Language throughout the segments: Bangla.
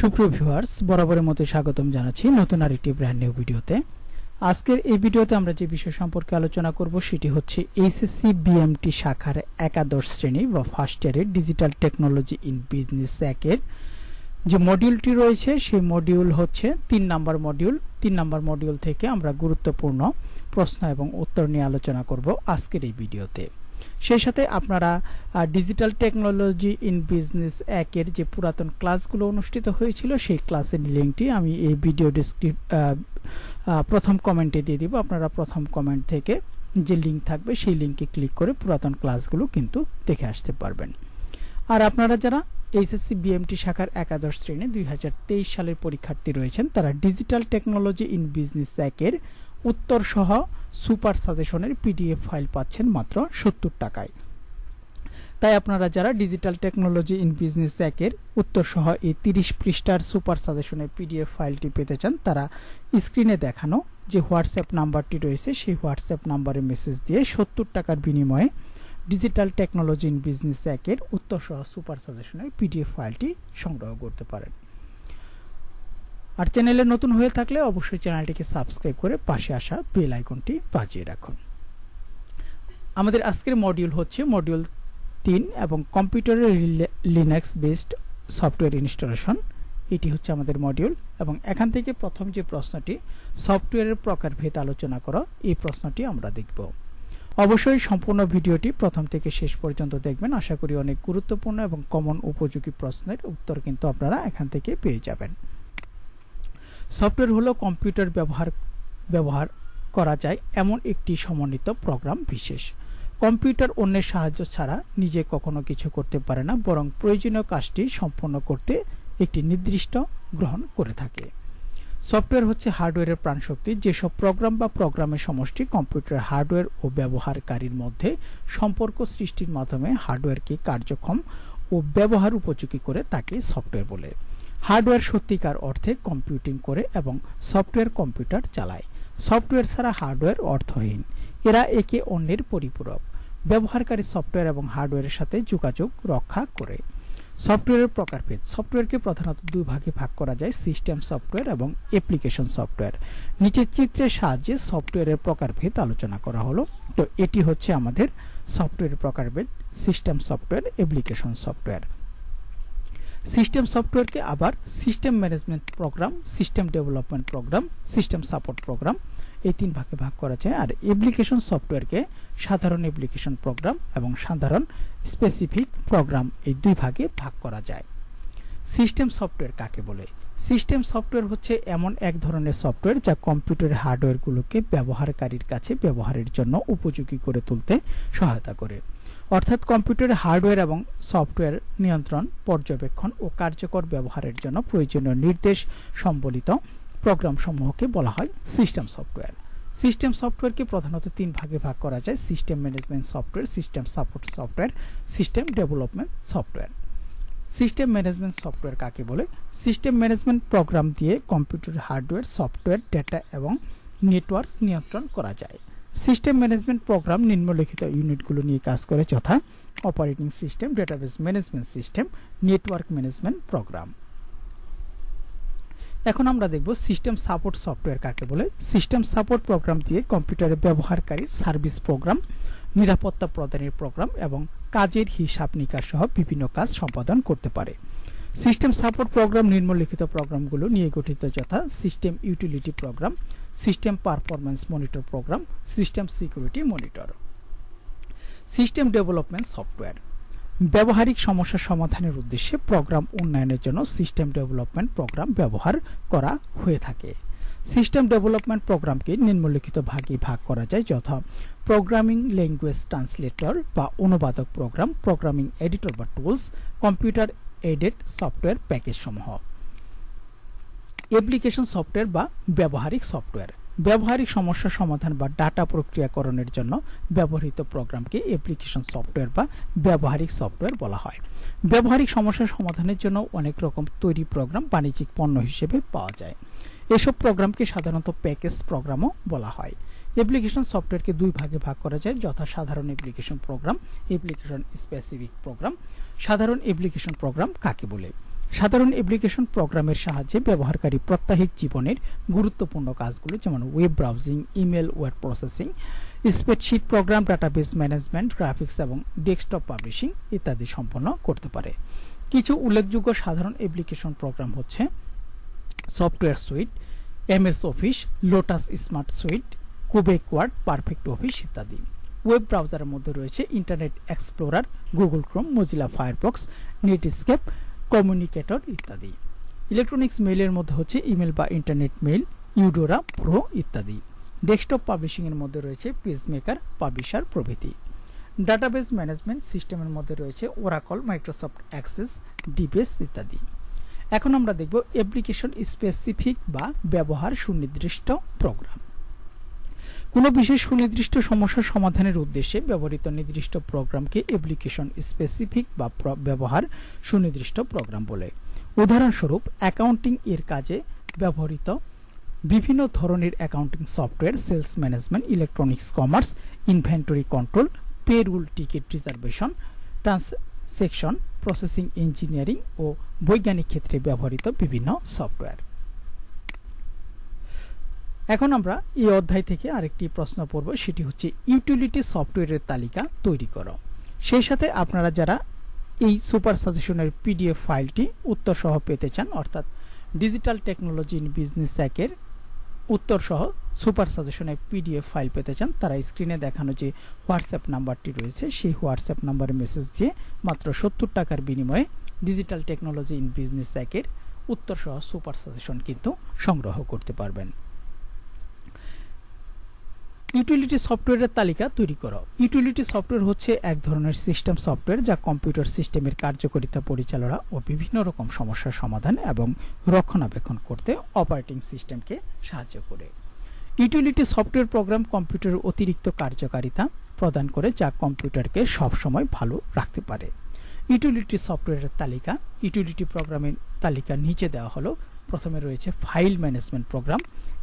সুপ্রিয় ভিউয়ার্স বরাবরের মতো স্বাগতম জানাচ্ছি নতুন আরেকটি ব্র্যান্ড নিউ ভিডিওতে আজকের এই ভিডিওতে আমরা যে বিষয় সম্পর্কে আলোচনা করব সেটি হচ্ছে এইচএসসি বিএমটি শাখার একাদশ শ্রেণী বা ফার্স্ট ইয়ারের ডিজিটাল টেকনোলজি ইন বিজনেস একের যে মডিউলটি রয়েছে সেই মডিউল হচ্ছে তিন নাম্বার মডিউল তিন নাম্বার মডিউল থেকে আমরা গুরুত্বপূর্ণ প্রশ্ন এবং উত্তর নিয়ে আলোচনা করব আজকের এই ভিডিওতে সেই সাথে আপনারা ডিজিটাল টেকনোলজি ইন বিজনেস একের যে পুরাতন ক্লাসগুলো অনুষ্ঠিত হয়েছিল সেই ক্লাসের লিঙ্কটি আমি এই ভিডিও ডিসক্রিপ প্রথম কমেন্টে দিয়ে দিব আপনারা প্রথম কমেন্ট থেকে যে লিঙ্ক থাকবে সেই লিঙ্কে ক্লিক করে পুরাতন ক্লাসগুলো কিন্তু দেখে আসতে পারবেন আর আপনারা যারা এইচএসসি বিএমটি শাখার একাদশ শ্রেণী দুই সালের পরীক্ষার্থী রয়েছেন তারা ডিজিটাল টেকনোলজি ইন বিজনেস একের উত্তরসহ সুপার সাজেশনের পিডিএফ ফাইল পাচ্ছেন মাত্র সত্তর টাকায় তাই আপনারা যারা ডিজিটাল টেকনোলজি ইন বিজনেস একের উত্তরসহ এই তিরিশ পৃষ্ঠার সুপার সাজেশনের পিডিএফ ফাইলটি পেতে চান তারা স্ক্রিনে দেখানো যে হোয়াটসঅ্যাপ নাম্বারটি রয়েছে সেই হোয়াটসঅ্যাপ নাম্বারে মেসেজ দিয়ে সত্তর টাকার বিনিময়ে ডিজিটাল টেকনোলজি ইন বিজনেস একের সহ সুপার সাজেশনের পিডিএফ ফাইলটি সংগ্রহ করতে পারেন আর চ্যানেলে নতুন হয়ে থাকলে অবশ্যই চ্যানেলটিকে সাবস্ক্রাইব করে পাশে আসা বেল আইকনটি বাজিয়ে রাখুন আমাদের আজকের মডিউল হচ্ছে মডিউল তিন এবং কম্পিউটারের লিনাক্স বেসড সফটওয়্যার ইনস্টলেশন এটি হচ্ছে আমাদের মডিউল এবং এখান থেকে প্রথম যে প্রশ্নটি সফটওয়্যারের প্রকারভেদ আলোচনা করা এই প্রশ্নটি আমরা দেখব অবশ্যই সম্পূর্ণ ভিডিওটি প্রথম থেকে শেষ পর্যন্ত দেখবেন আশা করি অনেক গুরুত্বপূর্ণ এবং কমন উপযোগী প্রশ্নের উত্তর কিন্তু আপনারা এখান থেকে পেয়ে যাবেন সফটওয়্যার হলো কম্পিউটার ব্যবহার ব্যবহার করা যায় এমন একটি সমন্বিত প্রোগ্রাম বিশেষ কম্পিউটার অন্যের সাহায্য ছাড়া নিজে কখনো কিছু করতে পারে না বরং প্রয়োজনীয় কাজটি সম্পন্ন করতে একটি নির্দিষ্ট গ্রহণ করে থাকে সফটওয়্যার হচ্ছে হার্ডওয়্যারের প্রাণশক্তি যেসব প্রোগ্রাম বা প্রোগ্রামের সমষ্টি কম্পিউটার হার্ডওয়্যার ও ব্যবহারকারীর মধ্যে সম্পর্ক সৃষ্টির মাধ্যমে হার্ডওয়্যারকে কার্যক্ষম ও ব্যবহার উপযোগী করে তাকে সফটওয়্যার বলে হার্ডওয়্যার সত্যিকার অর্থে কম্পিউটিং করে এবং সফটওয়্যার কম্পিউটার চালায় সফটওয়্যার ছাড়া হার্ডওয়্যার অর্থহীন এরা একে অন্যের পরিপূরক ব্যবহারকারী সফটওয়্যার এবং হার্ডওয়্যারের সাথে যোগাযোগ রক্ষা করে সফটওয়্যারের প্রকারভেদ সফটওয়্যারকে প্রধানত দুই ভাগে ভাগ করা যায় সিস্টেম সফটওয়্যার এবং অ্যাপ্লিকেশন সফটওয়্যার নিচের চিত্রের সাহায্যে সফটওয়্যারের প্রকারভেদ আলোচনা করা হলো তো এটি হচ্ছে আমাদের সফটওয়্যারের প্রকারভেদ system software application software system সফটওয়্যারকে আবার system management program system development program system support program এই তিন ভাগে ভাগ করা যায় আর অ্যাপ্লিকেশন সফটওয়্যারকে সাধারণ অ্যাপ্লিকেশন প্রোগ্রাম এবং সাধারণ স্পেসিফিক প্রোগ্রাম এই দুই ভাগে ভাগ করা যায় সিস্টেম সফটওয়্যার কাকে বলে সিস্টেম সফটওয়্যার হচ্ছে এমন এক ধরনের সফটওয়্যার যা কম্পিউটার হার্ডওয়্যারগুলোকে ব্যবহারকারীর কাছে ব্যবহারের জন্য উপযোগী করে তুলতে সহায়তা করে অর্থাৎ কম্পিউটারের হার্ডওয়্যার এবং সফটওয়্যার নিয়ন্ত্রণ পর্যবেক্ষণ ও কার্যকর ব্যবহারের জন্য প্রয়োজনীয় নির্দেশ সম্বলিত প্রোগ্রামসমূহকে বলা হয় সিস্টেম সফটওয়্যার সিস্টেম সফটওয়্যারকে প্রধানত তিন ভাগে ভাগ করা যায় system management software system support software system development software system management software কাকে বলে সিস্টেম ম্যানেজমেন্ট প্রোগ্রাম দিয়ে কম্পিউটার হার্ডওয়্যার সফটওয়্যার ডেটা এবং নেটওয়ার্ক নিয়ন্ত্রণ করা যায় সিস্টেম ম্যানেজমেন্ট প্রোগ্রাম নিম্নলিখিত ইউনিটগুলো নিয়ে কাজ করে যথা operating system database management system network management program এখন আমরা দেখব সিস্টেম সাপোর্ট সফটওয়্যার কাকে বলে সিস্টেম সাপোর্ট প্রোগ্রাম দিয়ে কম্পিউটারে ব্যবহারকারী সার্ভিস প্রোগ্রাম নিরাপত্তা প্রদানের প্রোগ্রাম এবং কাজের হিসাব নিকাশ সহ বিভিন্ন কাজ সম্পাদন করতে পারে সিস্টেম সাপোর্ট প্রোগ্রাম নিম্নলিখিত প্রোগ্রামগুলো নিয়ে গঠিত যথা system utility program system performance monitor program system security monitor system development software ব্যবহারিক সমস্যা সমাধানের উদ্দেশ্যে প্রোগ্রাম উন্নয়নের জন্য সিস্টেম ডেভেলপমেন্ট প্রোগ্রাম ব্যবহার করা হয়ে থাকে সিস্টেম ডেভেলপমেন্ট প্রোগ্রামকে নিম্নলিখিত ভাগে ভাগ করা যায় যথা প্রোগ্রামিং ল্যাঙ্গুয়েজ ট্রান্সলেটর বা অনুবাদক প্রোগ্রাম প্রোগ্রামিং এডিটর বা tools computer aided software package সমূহ অ্যাপ্লিকেশন সফটওয়্যার বা ব্যবহারিক সফটওয়্যার ব্যবহারিক সমস্যা সমাধান বা ডাটা প্রক্রিয়াকরণের জন্য ব্যবহৃত প্রোগ্রামকে অ্যাপ্লিকেশন সফটওয়্যার বা ব্যবহারিক সফটওয়্যার বলা হয় ব্যবহারিক সমস্যা সমাধানের জন্য অনেক রকম তৈরি প্রোগ্রাম বাণিজ্যিক পণ্য হিসেবে পাওয়া যায় এসব প্রোগ্রামকে সাধারণত প্যাকেজ প্রোগ্রামও বলা হয় অ্যাপ্লিকেশন সফটওয়্যারকে দুই ভাগে ভাগ করা যায় যথা সাধারণ application program application specific program সাধারণ অ্যাপ্লিকেশন প্রোগ্রাম কাকে বলে সাধারণ অ্যাপ্লিকেশন প্রোগ্রামের সাহায্যে ব্যবহারকারী প্রাত্যহিক জীবনের গুরুত্বপূর্ণ কাজগুলো যেমন web browsing email word processing spreadsheet program database management graphics এবং ডেস্কটপ পাবলিশিং ইত্যাদি সম্পন্ন করতে পারে কিছু উল্লেখযোগ্য সাধারণ অ্যাপ্লিকেশন প্রোগ্রাম হচ্ছে software suite M S Office Lotus Smart Suite কুবেক ওয়ার্ড পারফেক্ট অফিস ইত্যাদি ওয়েব ব্রাউজারের মধ্যে রয়েছে Internet Explorer Google Chrome Mozilla Firefox Netscape Communicator ইত্যাদি ইলেকট্রনিক্স মেইলের মধ্যে হচ্ছে ইমেল বা ইন্টারনেট মেইল ইউডোরা প্রো ইত্যাদি ডেস্কটপ পাবলিশিংয়ের মধ্যে রয়েছে পেজমেকার পাবলিশার প্রভৃতি ডাটাবেস ম্যানেজমেন্ট সিস্টেমের মধ্যে রয়েছে ওরাকল মাইক্রোসফট অ্যাক্সেস ডিবেস ইত্যাদি এখন আমরা দেখব অ্যাপ্লিকেশন স্পেসিফিক বা ব্যবহার সুনির্দিষ্ট প্রোগ্রাম কোনো বিশেষ সুনির্দিষ্ট সমস্যার সমাধানের উদ্দেশ্যে ব্যবহৃত নির্দিষ্ট প্রোগ্রামকে অ্যাপ্লিকেশন স্পেসিফিক বা ব্যবহার সুনির্দিষ্ট প্রোগ্রাম বলে উদাহরণস্বরূপ অ্যাকাউন্টিং এর কাজে ব্যবহৃত বিভিন্ন ধরনের accounting software sales management electronics commerce inventory control payroll ticket reservation transaction processing engineering ও বৈজ্ঞানিক ক্ষেত্রে ব্যবহৃত বিভিন্ন সফটওয়্যার এখন আমরা এই অধ্যায় থেকে আরেকটি প্রশ্ন পড়ব সেটি হচ্ছে ইউটিলিটি সফটওয়্যারের তালিকা তৈরি করো সেই সাথে আপনারা যারা এই সুপার সাজেশনের পিডিএফ ফাইলটি উত্তরসহ পেতে চান অর্থাৎ ডিজিটাল টেকনোলজি ইন বিজনেস স্যাকের উত্তরসহ সুপার সাজেশনের পিডিএফ ফাইল পেতে চান তারা স্ক্রিনে দেখানো যে হোয়াটসঅ্যাপ নাম্বারটি রয়েছে সেই হোয়াটসঅ্যাপ নাম্বারে মেসেজ দিয়ে মাত্র সত্তর টাকার বিনিময়ে ডিজিটাল টেকনোলজি ইন বিজনেস স্যাকের উত্তরসহ সুপার সাজেশন কিন্তু সংগ্রহ করতে পারবেন ইউটিলিটি সফটওয়্যারের তালিকা তৈরি করো ইউটিলিটি সফটওয়্যার হচ্ছে এক ধরনের সিস্টেম সফটওয়্যার যা কম্পিউটার সিস্টেমের কার্যকারিতা পরিচালনা ও বিভিন্ন রকম সমস্যার সমাধান এবং রক্ষণাবেক্ষণ করতে অপারেটিং সিস্টেমকে সাহায্য করে ইউটিলিটি সফটওয়্যার প্রোগ্রাম কম্পিউটারের অতিরিক্ত কার্যকারিতা প্রদান করে যা কম্পিউটারকে সবসময় ভালো রাখতে পারে ইউটিলিটি সফটওয়্যারের তালিকা ইউটিলিটি প্রোগ্রামের তালিকা নিচে দেওয়া হলো প্রথমে রয়েছে ফাইল ম্যানেজমেন্ট প্রোগ্রাম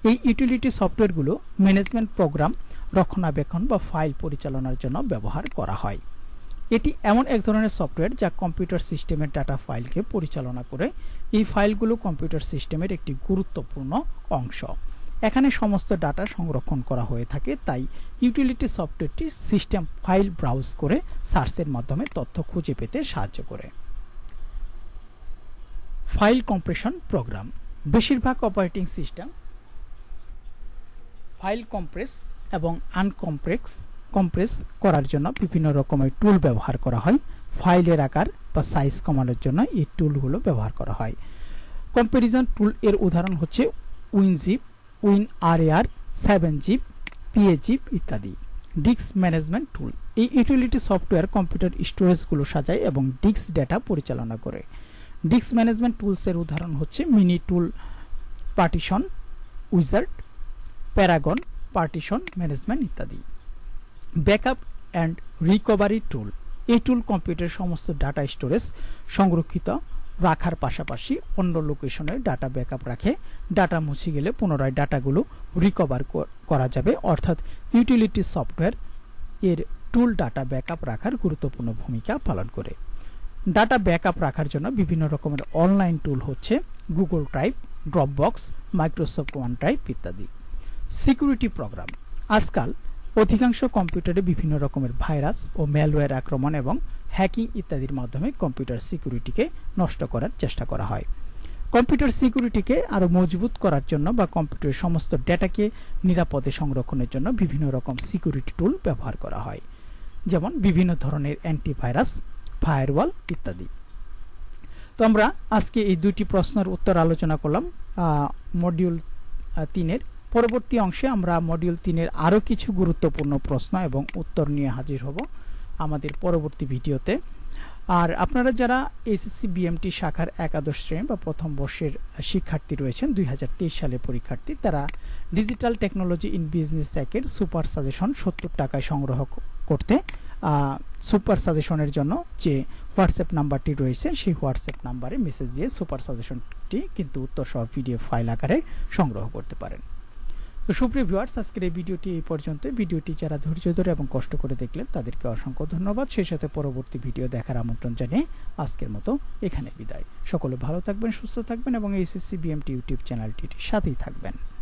এই ইউটিলিটি সফটওয়্যারগুলো ম্যানেজমেন্ট প্রোগ্রাম রক্ষণাবেক্ষণ বা ফাইল পরিচালনার জন্য ব্যবহার করা হয় এটি এমন এক ধরনের সফটওয়্যার যা কম্পিউটার সিস্টেমের ডাটা ফাইলকে পরিচালনা করে এই ফাইলগুলো কম্পিউটার সিস্টেমের একটি গুরুত্বপূর্ণ অংশ এখানে সমস্ত ডাটা সংরক্ষণ করা হয়ে থাকে তাই ইউটিলিটি সফটওয়্যারটি সিস্টেম ফাইল ব্রাউজ করে সার্চের মাধ্যমে তথ্য খুঁজে পেতে সাহায্য করে ফাইল কম্প্রেশন প্রোগ্রাম বেশিরভাগ অপারেটিং সিস্টেম ফাইল কম্প্রেস এবং আনকম্প্রেক্স কম্প্রেস করার জন্য বিভিন্ন রকমের টুল ব্যবহার করা হয় ফাইলের আকার বা সাইজ কমানোর জন্য এই টুলগুলো ব্যবহার করা হয় কম্প্যারিজন টুল এর উদাহরণ হচ্ছে WinZip win R A R seven zip PeaZip ইত্যাদি ডিস্ক ম্যানেজমেন্ট টুল এই ইউটিলিটি সফটওয়্যার কম্পিউটার স্টোরেজগুলো সাজায় এবং ডিস্ক ডেটা পরিচালনা করে ডিস্ক ম্যানেজমেন্ট টুলসের উদাহরণ হচ্ছে Mini Tool Partition Wizard Paragon Partition Management ইত্যাদি ব্যাকআপ অ্যান্ড রিকভারি টুল এই টুল কম্পিউটার সমস্ত ডাটা স্টোরেজ সংরক্ষিত রাখার পাশাপাশি অন্য লোকেশনে ডাটা ব্যাকআপ রাখে ডাটা মুছে গেলে পুনরায় ডাটাগুলো রিকভার করা যাবে অর্থাৎ ইউটিলিটি সফটওয়্যার এর টুল ডাটা ব্যাকআপ রাখার গুরুত্বপূর্ণ ভূমিকা পালন করে ডাটা ব্যাকআপ রাখার জন্য বিভিন্ন রকমের অনলাইন টুল হচ্ছে Google Drive Box Microsoft One Drive ইত্যাদি সিকিউরিটি প্রোগ্রাম আজকাল অধিকাংশ কম্পিউটারে বিভিন্ন রকমের ভাইরাস ও ম্যালওয়্যার আক্রমণ এবং হ্যাকিং ইত্যাদির মাধ্যমে কম্পিউটার সিকিউরিটিকে নষ্ট করার চেষ্টা করা হয় কম্পিউটার সিকিউরিটিকে আরও মজবুত করার জন্য বা কম্পিউটারের সমস্ত ডেটাকে নিরাপদে সংরক্ষণের জন্য বিভিন্ন রকম সিকিউরিটি টুল ব্যবহার করা হয় যেমন বিভিন্ন ধরনের অ্যান্টিভাইরাস ফায়ারওয়াল ইত্যাদি তো আমরা আজকে এই দুটি প্রশ্নের উত্তর আলোচনা করলাম মডিউল তিনের পরবর্তী অংশে আমরা মডিউল তিনের আরও কিছু গুরুত্বপূর্ণ প্রশ্ন এবং উত্তর নিয়ে হাজির হব আমাদের পরবর্তী ভিডিওতে আর আপনারা যারা এসএসসি বিএমটি শাখার একাদশ শ্রেণী বা প্রথম বর্ষের শিক্ষার্থী রয়েছেন দুই হাজার তেইশ সালে পরীক্ষার্থী তারা ডিজিটাল টেকনোলজি ইন বিজনেস একের সুপার সাজেশন সত্তর টাকায় সংগ্রহ করতে সুপার সাজেশনের জন্য যে হোয়াটসঅ্যাপ নাম্বারটি রয়েছে সেই হোয়াটসঅ্যাপ নাম্বারে মেসেজ দিয়ে সুপার সাজেশনটি কিন্তু উত্তর সহ পিডিএফ ফাইল আকারে সংগ্রহ করতে পারেন তো সুপ্রিয় ভিউয়ার্স আজকের এই ভিডিওটি এই পর্যন্ত ভিডিওটি যারা ধৈর্য ধরে এবং কষ্ট করে দেখলেন তাদেরকে অসংখ্য ধন্যবাদ সেই সাথে পরবর্তী ভিডিও দেখার আমন্ত্রণ জানিয়ে আজকের মতো এখানে বিদায় সকলে ভালো থাকবেন সুস্থ থাকবেন এবং এইচএসসি বিএমটি ইউটিউব চ্যানেলটির সাথেই থাকবেন